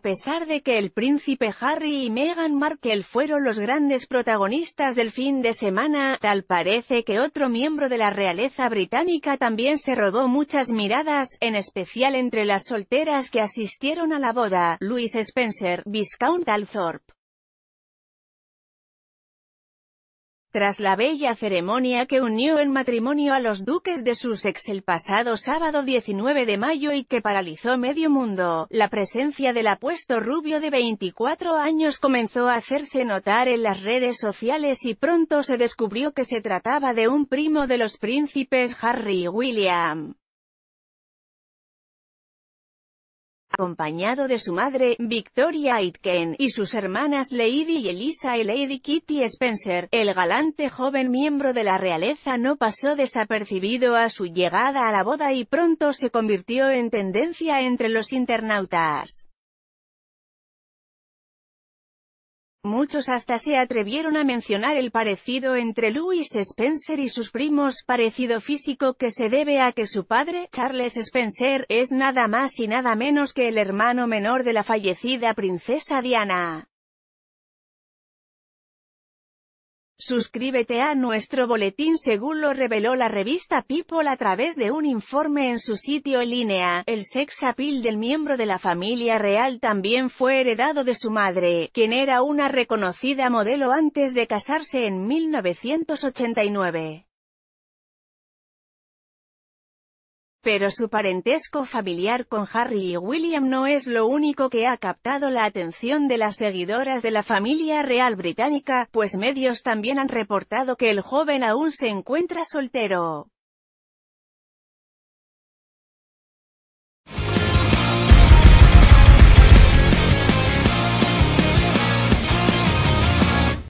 A pesar de que el príncipe Harry y Meghan Markle fueron los grandes protagonistas del fin de semana, tal parece que otro miembro de la realeza británica también se robó muchas miradas, en especial entre las solteras que asistieron a la boda, Louis Spencer, Viscount Althorpe. Tras la bella ceremonia que unió en matrimonio a los duques de Sussex el pasado sábado 19 de mayo y que paralizó medio mundo, la presencia del apuesto rubio de 24 años comenzó a hacerse notar en las redes sociales y pronto se descubrió que se trataba de un primo de los príncipes Harry y William. acompañado de su madre, Victoria Aitken, y sus hermanas Lady y Elisa y Lady Kitty Spencer. El galante joven miembro de la realeza no pasó desapercibido a su llegada a la boda y pronto se convirtió en tendencia entre los internautas. Muchos hasta se atrevieron a mencionar el parecido entre Louis Spencer y sus primos, parecido físico que se debe a que su padre, Charles Spencer, es nada más y nada menos que el hermano menor de la fallecida princesa Diana. Suscríbete a nuestro boletín según lo reveló la revista People a través de un informe en su sitio en línea. El sex appeal del miembro de la familia real también fue heredado de su madre, quien era una reconocida modelo antes de casarse en 1989. Pero su parentesco familiar con Harry y William no es lo único que ha captado la atención de las seguidoras de la familia real británica, pues medios también han reportado que el joven aún se encuentra soltero.